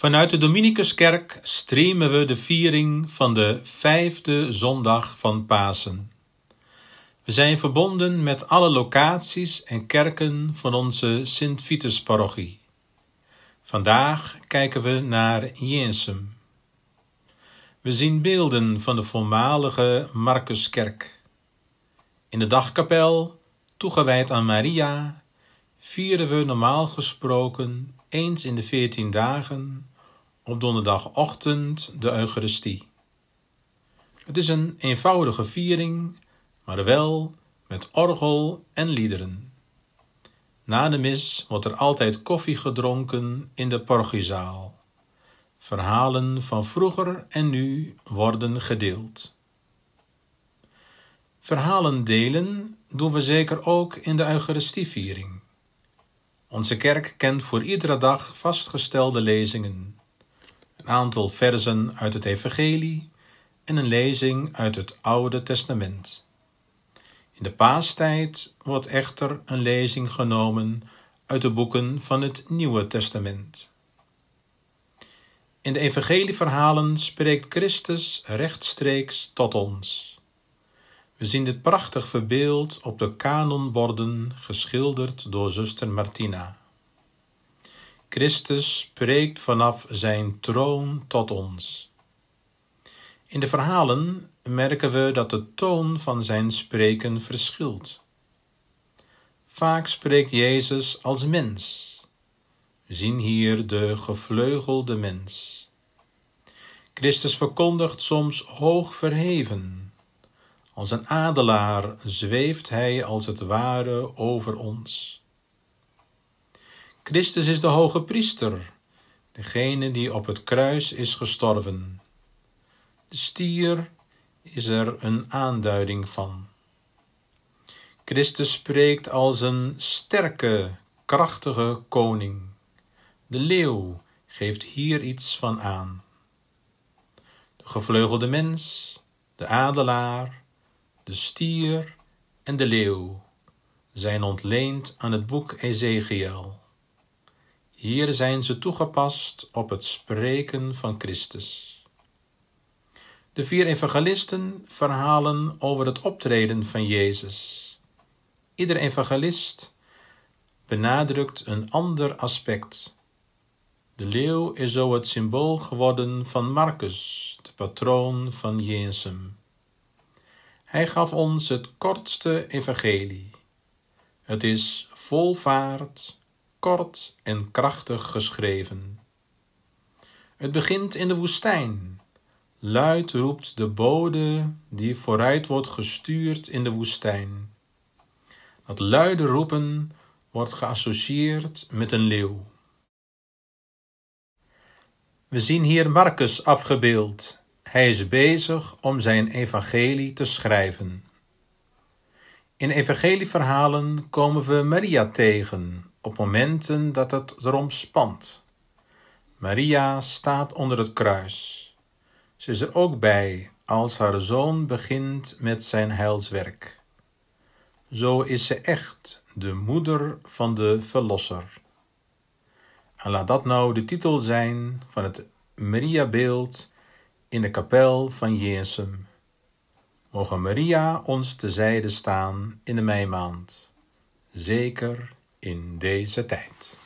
Vanuit de Dominicuskerk streamen we de viering van de vijfde zondag van Pasen. We zijn verbonden met alle locaties en kerken van onze Sint-Vitus-parochie. Vandaag kijken we naar Jensum. We zien beelden van de voormalige Marcuskerk. In de dagkapel, toegewijd aan Maria, vieren we normaal gesproken eens in de veertien dagen op donderdagochtend de Eucharistie. Het is een eenvoudige viering, maar wel met orgel en liederen. Na de mis wordt er altijd koffie gedronken in de porgiezaal. Verhalen van vroeger en nu worden gedeeld. Verhalen delen doen we zeker ook in de Eucharistieviering. Onze kerk kent voor iedere dag vastgestelde lezingen. Een aantal verzen uit het Evangelie en een lezing uit het Oude Testament. In de paastijd wordt echter een lezing genomen uit de boeken van het Nieuwe Testament. In de evangelieverhalen spreekt Christus rechtstreeks tot ons. We zien dit prachtig verbeeld op de kanonborden geschilderd door zuster Martina. Christus spreekt vanaf zijn troon tot ons. In de verhalen merken we dat de toon van zijn spreken verschilt. Vaak spreekt Jezus als mens. We zien hier de gevleugelde mens. Christus verkondigt soms hoog verheven als een adelaar zweeft hij als het ware over ons. Christus is de hoge priester, degene die op het kruis is gestorven. De stier is er een aanduiding van. Christus spreekt als een sterke, krachtige koning. De leeuw geeft hier iets van aan. De gevleugelde mens, de adelaar, de stier en de leeuw zijn ontleend aan het boek Ezekiel. Hier zijn ze toegepast op het spreken van Christus. De vier evangelisten verhalen over het optreden van Jezus. Ieder evangelist benadrukt een ander aspect. De leeuw is zo het symbool geworden van Marcus, de patroon van Jezus. Hij gaf ons het kortste evangelie. Het is vol vaart, kort en krachtig geschreven. Het begint in de woestijn. Luid roept de bode die vooruit wordt gestuurd in de woestijn. Dat luide roepen wordt geassocieerd met een leeuw. We zien hier Marcus afgebeeld, hij is bezig om zijn evangelie te schrijven. In evangelieverhalen komen we Maria tegen op momenten dat het erom spant. Maria staat onder het kruis. Ze is er ook bij als haar zoon begint met zijn heilswerk. Zo is ze echt de moeder van de Verlosser. En laat dat nou de titel zijn van het Mariabeeld in de kapel van Jezus, Mogen Maria ons zijde staan in de meimaand, zeker in deze tijd.